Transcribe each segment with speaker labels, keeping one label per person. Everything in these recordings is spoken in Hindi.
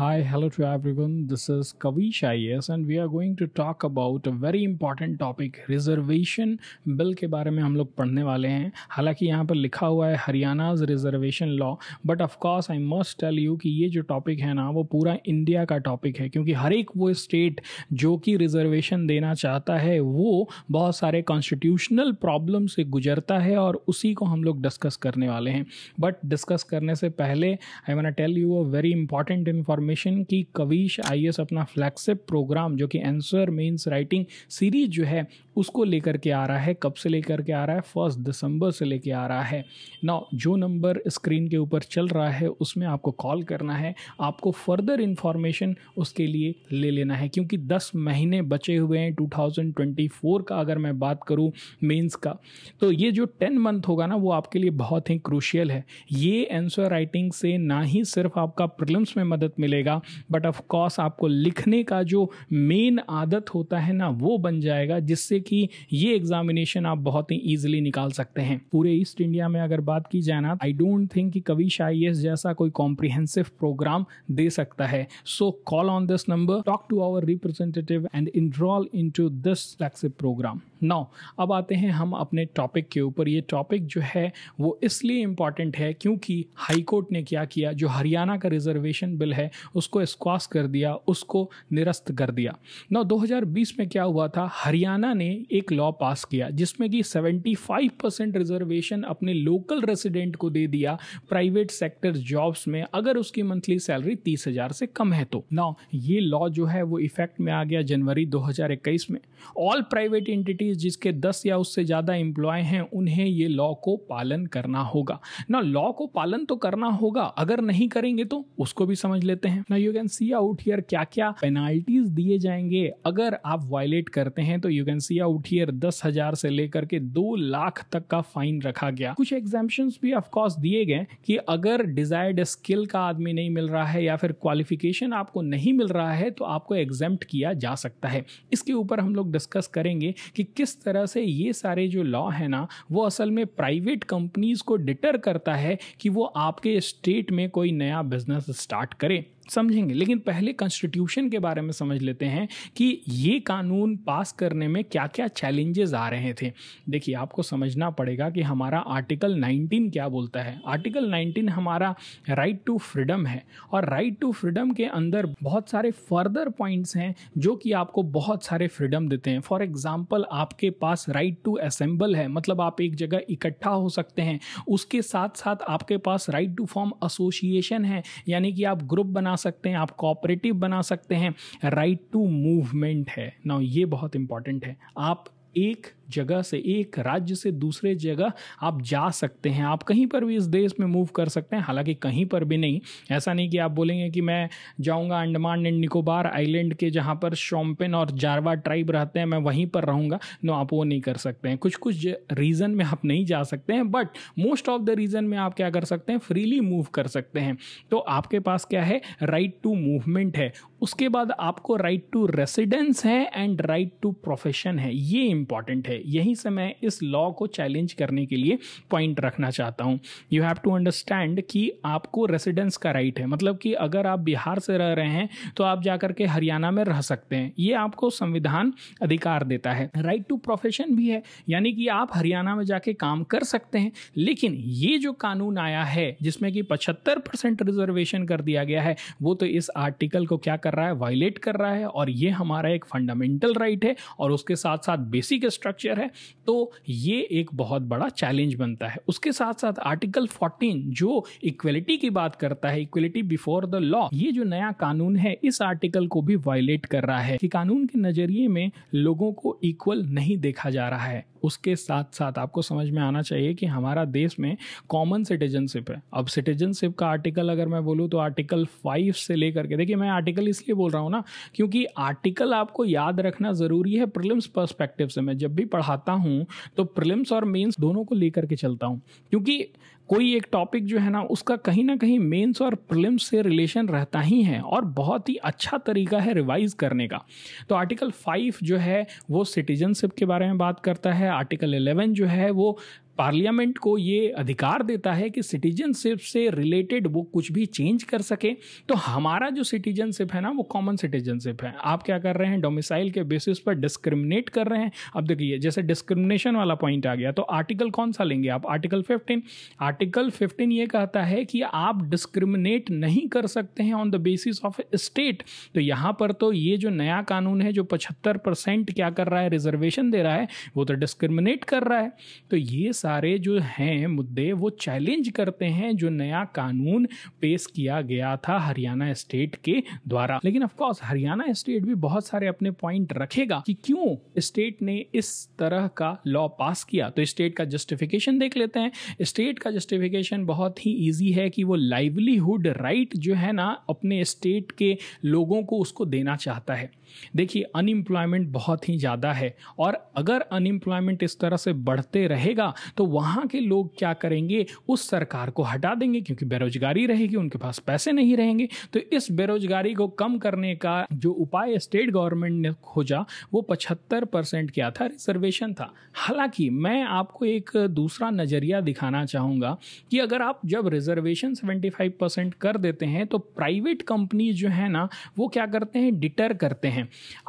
Speaker 1: Hi, hello to everyone. This is Kavish IS and we are going to talk about a very important topic reservation bill के बारे में हम लोग पढ़ने वाले हैं हालांकि यहाँ पर लिखा हुआ है Haryana's reservation law but of course I must tell you कि ये जो टॉपिक है ना वो पूरा इंडिया का टॉपिक है क्योंकि हर एक वो स्टेट जो कि रिजर्वेशन देना चाहता है वो बहुत सारे कॉन्स्टिट्यूशनल प्रॉब्लम से गुजरता है और उसी को हम लोग डिस्कस करने वाले हैं बट डिस्कस करने से पहले I want tell you a very important information mission कि कविश आई अपना फ्लैगशिप प्रोग्राम जो कि एंसर मीन्स राइटिंग सीरीज जो है उसको लेकर के आ रहा है कब से लेकर के आ रहा है फर्स्ट दिसंबर से लेकर आ रहा है ना जो नंबर स्क्रीन के ऊपर चल रहा है उसमें आपको कॉल करना है आपको फर्दर इन्फॉर्मेशन उसके लिए ले लेना है क्योंकि 10 महीने बचे हुए हैं 2024 का अगर मैं बात करूँ मीन्स का तो ये जो 10 मंथ होगा ना वो आपके लिए बहुत ही क्रूशियल है ये आंसर राइटिंग से ना ही सिर्फ आपका प्रिलम्स में मदद मिले मिलेगा बट ऑफ कोर्स आपको लिखने का जो मेन आदत होता है ना वो बन जाएगा जिससे कि ये एग्जामिनेशन आप बहुत ही ईजिली निकाल सकते हैं पूरे ईस्ट इंडिया में अगर बात की जाए ना आई डोंट थिंक कि कविश आई जैसा कोई कॉम्प्रिहेंसिव प्रोग्राम दे सकता है so call on this number talk to our representative and enroll into this Flexip program now अब आते हैं हम अपने टॉपिक के ऊपर ये टॉपिक जो है वो इसलिए इम्पॉर्टेंट है क्योंकि हाईकोर्ट ने क्या किया जो हरियाणा का रिजर्वेशन बिल है उसको स्क्वास कर दिया उसको निरस्त कर दिया नौ 2020 में क्या हुआ था हरियाणा ने एक लॉ पास किया जिसमें कि 75 परसेंट रिजर्वेशन अपने लोकल रेसिडेंट को दे दिया प्राइवेट सेक्टर जॉब्स में अगर उसकी मंथली सैलरी तीस हजार से कम है तो नौ ये लॉ जो है वो इफेक्ट में आ गया जनवरी 2021 में ऑल प्राइवेट एंटिटीज कंपनीज जिसके दस या उससे ज़्यादा एम्प्लॉय हैं उन्हें ये लॉ को पालन करना होगा ना लॉ को पालन तो करना होगा अगर नहीं करेंगे तो उसको भी समझ लेते हैं ना you can see out here क्या क्या पेनाल्टीज दिए जाएंगे अगर आप वायलेट करते हैं तो you can see out here दस हजार से लेकर के दो लाख तक का फाइन रखा गया कुछ एग्जाम्पन भी ऑफकोर्स दिए गए कि अगर डिजायर्ड स्किल का आदमी नहीं मिल रहा है या फिर क्वालिफिकेशन आपको नहीं मिल रहा है तो आपको एग्जाम किया जा सकता है इसके ऊपर हम लोग डिस्कस करेंगे कि किस किस तरह से ये सारे जो लॉ है ना वो असल में प्राइवेट कंपनीज को डिटर करता है कि वो आपके स्टेट में कोई नया बिजनेस स्टार्ट करें समझेंगे लेकिन पहले कॉन्स्टिट्यूशन के बारे में समझ लेते हैं कि ये कानून पास करने में क्या क्या चैलेंजेस आ रहे थे देखिए आपको समझना पड़ेगा कि हमारा आर्टिकल 19 क्या बोलता है आर्टिकल 19 हमारा राइट टू फ्रीडम है और राइट टू फ्रीडम के अंदर बहुत सारे फर्दर पॉइंट्स हैं जो कि आपको बहुत सारे फ्रीडम देते हैं फॉर एग्जाम्पल आपके पास राइट टू असेंबल है मतलब आप एक जगह इकट्ठा हो सकते हैं उसके साथ साथ आपके पास राइट टू फॉर्म एसोसिएशन है यानी कि आप ग्रुप बना बना सकते हैं आप कॉपरेटिव बना सकते हैं राइट टू मूवमेंट है ना ये बहुत इंपॉर्टेंट है आप एक जगह से एक राज्य से दूसरे जगह आप जा सकते हैं आप कहीं पर भी इस देश में मूव कर सकते हैं हालांकि कहीं पर भी नहीं ऐसा नहीं कि आप बोलेंगे कि मैं जाऊँगा अंडमान एंड निकोबार आइलैंड के जहाँ पर शॉम्पिन और जारवा ट्राइब रहते हैं मैं वहीं पर रहूँगा नो आप वो नहीं कर सकते हैं कुछ कुछ रीज़न में आप नहीं जा सकते हैं but most of the reason में आप क्या कर सकते हैं फ्रीली मूव कर सकते हैं तो आपके पास क्या है राइट टू मूवमेंट है उसके बाद आपको राइट टू रेसिडेंस है एंड राइट टू प्रोफेशन है ये इंपॉर्टेंट है है यहीं से मैं इस लॉ को चैलेंज करने के लिए पॉइंट रखना चाहता हूँ यू हैव टू अंडरस्टैंड कि आपको रेसिडेंस का राइट है मतलब कि अगर आप बिहार से रह रहे हैं तो आप जा के हरियाणा में रह सकते हैं ये आपको संविधान अधिकार देता है राइट टू प्रोफेशन भी है यानी कि आप हरियाणा में जाके काम कर सकते हैं लेकिन ये जो कानून आया है जिसमें कि पचहत्तर परसेंट रिजर्वेशन कर दिया गया है वो तो इस आर्टिकल को क्या कर रहा है वायलेट कर रहा है और ये हमारा एक फंडामेंटल राइट है और उसके साथ साथ बेसिक स्ट्रक्चर स्ट्रक्चर है तो ये एक बहुत बड़ा चैलेंज बनता है उसके साथ साथ आर्टिकल 14 जो इक्वलिटी की बात करता है इक्वलिटी बिफोर द लॉ ये जो नया कानून है इस आर्टिकल को भी वायलेट कर रहा है कि कानून के नजरिए में लोगों को इक्वल नहीं देखा जा रहा है उसके साथ साथ आपको समझ में आना चाहिए कि हमारा देश में कॉमन सिटीजनशिप है अब सिटीजनशिप का आर्टिकल अगर मैं बोलूँ तो आर्टिकल फाइव से लेकर के देखिए मैं आर्टिकल इसलिए बोल रहा हूँ ना क्योंकि आर्टिकल आपको याद रखना ज़रूरी है प्रिलिम्स परस्पेक्टिव से मैं जब भी पढ़ाता हूँ तो प्रिलिम्स और मीन्स दोनों को लेकर के चलता हूँ क्योंकि कोई एक टॉपिक जो है ना उसका कहीं ना कहीं मेंस और प्रिलिम्स से रिलेशन रहता ही है और बहुत ही अच्छा तरीका है रिवाइज करने का तो आर्टिकल फाइव जो है वो सिटीजनशिप के बारे में बात करता है आर्टिकल एलेवन जो है वो पार्लियामेंट को ये अधिकार देता है कि सिटीजनशिप से रिलेटेड वो कुछ भी चेंज कर सके तो हमारा जो सिटीजनशिप है ना वो कॉमन सिटीजनशिप है आप क्या कर रहे हैं डोमिसाइल के बेसिस पर डिस्क्रिमिनेट कर रहे हैं अब देखिए जैसे डिस्क्रिमिनेशन वाला पॉइंट आ गया तो आर्टिकल कौन सा लेंगे आप आर्टिकल फिफ्टीन आर्टिकल फिफ्टीन ये कहता है कि आप डिस्क्रिमिनेट नहीं कर सकते हैं on the basis of state तो यहाँ पर तो ये जो नया कानून है जो पचहत्तर परसेंट क्या कर रहा है रिजर्वेशन दे रहा है वो तो डिस्क्रिमिनेट कर रहा है तो ये सारे जो हैं मुद्दे वो चैलेंज करते हैं जो नया कानून पेश किया गया था हरियाणा स्टेट के द्वारा लेकिन ऑफकोर्स हरियाणा स्टेट भी बहुत सारे अपने पॉइंट रखेगा कि क्यों स्टेट ने इस तरह का लॉ पास किया तो स्टेट का जस्टिफिकेशन देख लेते हैं स्टेट का जस्टिफिकेशन बहुत ही ईजी है कि वो लाइवलीहुड राइट जो है ना अपने स्टेट के लोगों को उसको देना चाहता है देखिए अनएम्प्लॉयमेंट बहुत ही ज़्यादा है और अगर अनएम्प्लॉयमेंट इस तरह से बढ़ते रहेगा तो वहाँ के लोग क्या करेंगे उस सरकार को हटा देंगे क्योंकि बेरोजगारी रहेगी उनके पास पैसे नहीं रहेंगे तो इस बेरोजगारी को कम करने का जो उपाय स्टेट गवर्नमेंट ने खोजा वो पचहत्तर परसेंट क्या था रिजर्वेशन था हालांकि मैं आपको एक दूसरा नज़रिया दिखाना चाहूँगा कि अगर आप जब रिजर्वेशन फाइव परसेंट कर देते हैं तो प्राइवेट कंपनी जो है ना वो क्या करते हैं डिटर करते हैं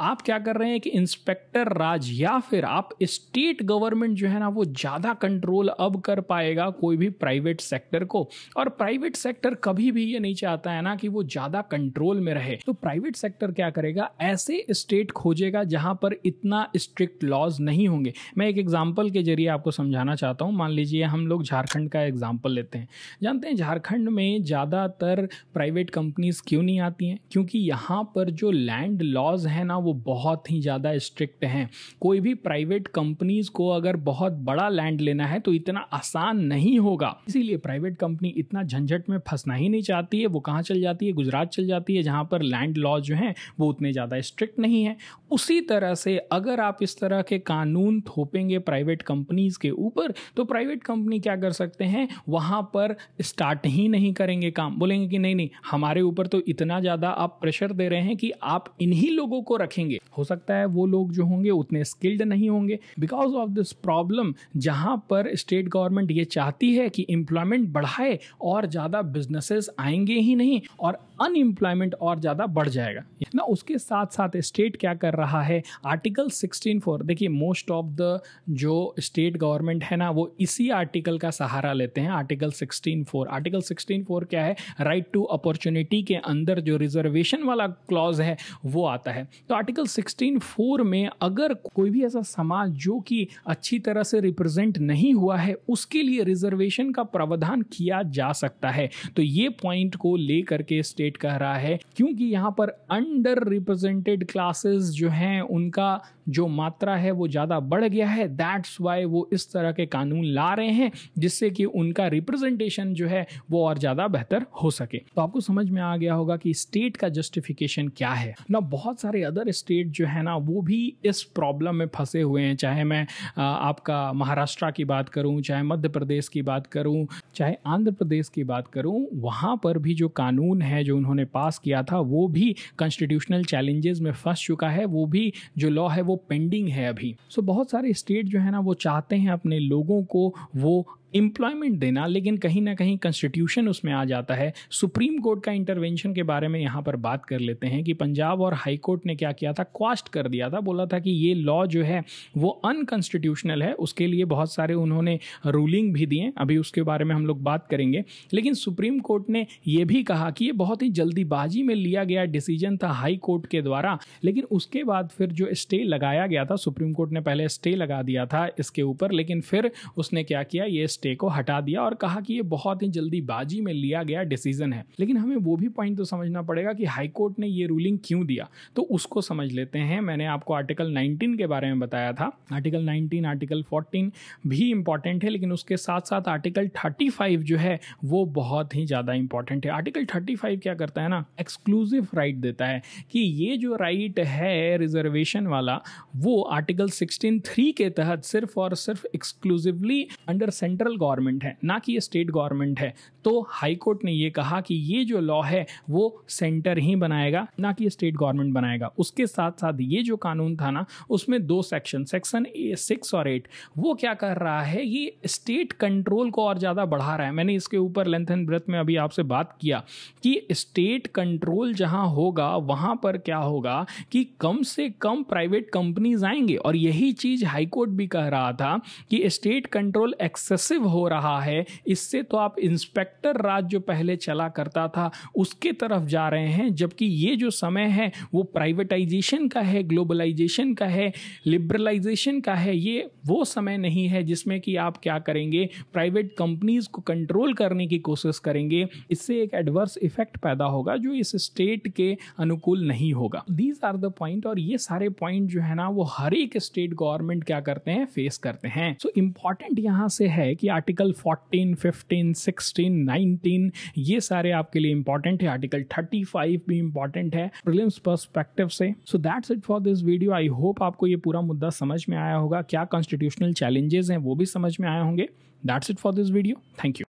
Speaker 1: आप क्या कर रहे हैं कि इंस्पेक्टर राज या फिर आप स्टेट गवर्नमेंट जो है ना वो ज़्यादा कंट्रोल अब कर पाएगा कोई भी प्राइवेट सेक्टर को और प्राइवेट सेक्टर कभी भी ये नहीं चाहता है ना कि वो ज्यादा कंट्रोल में रहे तो प्राइवेट सेक्टर क्या करेगा ऐसे स्टेट खोजेगा जहां पर इतना स्ट्रिक्ट लॉज नहीं होंगे मैं एक एग्जाम्पल के जरिए आपको समझाना चाहता हूँ मान लीजिए हम लोग झारखंड का एग्जाम्पल लेते हैं जानते हैं झारखंड में ज़्यादातर प्राइवेट कंपनीज क्यों नहीं आती हैं क्योंकि यहाँ पर जो लैंड लॉज है ना वो बहुत ही ज़्यादा स्ट्रिक्ट हैं कोई भी प्राइवेट कंपनीज को अगर बहुत बड़ा लैंड लेना लेना है तो इतना आसान नहीं होगा इसीलिए प्राइवेट कंपनी इतना झंझट में फंसना ही नहीं चाहती है वो कहाँ चल जाती है गुजरात चल जाती है जहाँ पर लैंड लॉ जो है वो उतने ज़्यादा स्ट्रिक्ट नहीं है उसी तरह से अगर आप इस तरह के कानून थोपेंगे प्राइवेट कंपनीज के ऊपर तो प्राइवेट कंपनी क्या कर सकते हैं वहाँ पर स्टार्ट ही नहीं करेंगे काम बोलेंगे कि नहीं नहीं हमारे ऊपर तो इतना ज़्यादा आप प्रेशर दे रहे हैं कि आप इन्हीं लोगों को रखेंगे हो सकता है वो लोग जो होंगे उतने स्किल्ड नहीं होंगे बिकॉज ऑफ दिस प्रॉब्लम जहाँ पर स्टेट गवर्नमेंट ये चाहती है कि एम्प्लॉयमेंट बढ़ाए और ज़्यादा बिजनेसेस आएंगे ही नहीं और अनएम्प्लॉयमेंट और ज़्यादा बढ़ जाएगा ना उसके साथ साथ स्टेट क्या कर रहा है आर्टिकल 16 फोर देखिए मोस्ट ऑफ द जो स्टेट गवर्नमेंट है ना वो इसी आर्टिकल का सहारा लेते हैं आर्टिकल 16 फोर आर्टिकल 16 फोर क्या है राइट टू अपॉर्चुनिटी के अंदर जो रिजर्वेशन वाला क्लॉज है वो आता है तो आर्टिकल 16 फोर में अगर कोई भी ऐसा समाज जो कि अच्छी तरह से रिप्रेजेंट नहीं हुआ है उसके लिए रिजर्वेशन का प्रावधान किया जा सकता है तो ये पॉइंट को लेकर के स्टेट स्टेट कह रहा है क्योंकि यहाँ पर अंडर रिप्रेजेंटेड क्लासेस जो हैं उनका जो मात्रा है वो ज़्यादा बढ़ गया है दैट्स वाई वो इस तरह के कानून ला रहे हैं जिससे कि उनका रिप्रेजेंटेशन जो है वो और ज़्यादा बेहतर हो सके तो आपको समझ में आ गया होगा कि स्टेट का जस्टिफिकेशन क्या है ना बहुत सारे अदर स्टेट जो है ना वो भी इस प्रॉब्लम में फंसे हुए हैं चाहे मैं आपका महाराष्ट्र की बात करूँ चाहे मध्य प्रदेश की बात करूँ चाहे आंध्र प्रदेश की बात करूँ वहाँ पर भी जो कानून है जो उन्होंने पास किया था वो भी कॉन्स्टिट्यूशनल चैलेंजेस में फंस चुका है वो भी जो लॉ है वो पेंडिंग है अभी सो so, बहुत सारे स्टेट जो है ना वो चाहते हैं अपने लोगों को वो एम्प्लॉयमेंट देना लेकिन कहीं ना कहीं कॉन्स्टिट्यूशन उसमें आ जाता है सुप्रीम कोर्ट का इंटरवेंशन के बारे में यहाँ पर बात कर लेते हैं कि पंजाब और हाई कोर्ट ने क्या किया था क्वास्ट कर दिया था बोला था कि ये लॉ जो है वो अनकॉन्स्टिट्यूशनल है उसके लिए बहुत सारे उन्होंने रूलिंग भी दिए अभी उसके बारे में हम लोग बात करेंगे लेकिन सुप्रीम कोर्ट ने यह भी कहा कि ये बहुत ही जल्दीबाजी में लिया गया डिसीजन था हाई कोर्ट के द्वारा लेकिन उसके बाद फिर जो स्टे लगाया गया था सुप्रीम कोर्ट ने पहले स्टे लगा दिया था इसके ऊपर लेकिन फिर उसने क्या किया ये स्टे स्टे को हटा दिया और कहा कि ये बहुत ही जल्दी बाजी में लिया गया डिसीजन है लेकिन हमें वो भी पॉइंट तो समझना पड़ेगा कि हाईकोर्ट ने ये रूलिंग क्यों दिया तो उसको समझ लेते हैं मैंने आपको आर्टिकल 19 के बारे में बताया था आर्टिकल 19 आर्टिकल 14 भी इंपॉर्टेंट है लेकिन उसके साथ साथ आर्टिकल 35 जो है वो बहुत ही ज़्यादा इंपॉर्टेंट है आर्टिकल 35 क्या करता है ना एक्सक्लूसिव राइट देता है कि ये जो राइट है रिजर्वेशन वाला वो आर्टिकल सिक्सटीन थ्री के तहत सिर्फ और सिर्फ exclusively under centre federal government है ना कि ये स्टेट गवर्नमेंट है तो हाई कोर्ट ने ये कहा कि ये जो लॉ है वो सेंटर ही बनाएगा ना कि स्टेट गवर्नमेंट बनाएगा उसके साथ साथ ये जो कानून था ना उसमें दो सेक्शन सेक्शन सिक्स और एट वो क्या कर रहा है ये स्टेट कंट्रोल को और ज़्यादा बढ़ा रहा है मैंने इसके ऊपर लेंथ एंड ब्रेथ में अभी आपसे बात किया कि स्टेट कंट्रोल जहाँ होगा वहाँ पर क्या होगा कि कम से कम प्राइवेट कंपनीज आएंगे और यही चीज़ हाईकोर्ट भी कह रहा था कि स्टेट कंट्रोल एक्सेसिव एक्सेसिव हो रहा है इससे तो आप इंस्पेक्टर राज जो पहले चला करता था उसके तरफ जा रहे हैं जबकि ये जो समय है वो प्राइवेटाइजेशन का है ग्लोबलाइजेशन का है लिबरलाइजेशन का है ये वो समय नहीं है जिसमें कि आप क्या करेंगे प्राइवेट कंपनीज को कंट्रोल करने की कोशिश करेंगे इससे एक एडवर्स इफेक्ट पैदा होगा जो इस स्टेट के अनुकूल नहीं होगा दीज आर द पॉइंट और ये सारे पॉइंट जो है ना वो हर एक स्टेट गवर्नमेंट क्या करते हैं फेस करते हैं सो so, इम्पॉर्टेंट यहाँ से है कि कि आर्टिकल 14, 15, 16, 19 ये सारे आपके लिए इंपॉर्टेंट है आर्टिकल 35 भी इंपॉर्टेंट है प्रिलिम्स पर्सपेक्टिव से so that's it for this video I hope आपको ये पूरा मुद्दा समझ में आया होगा क्या कॉन्स्टिट्यूशनल चैलेंजेस हैं वो भी समझ में आए होंगे that's it for this video thank you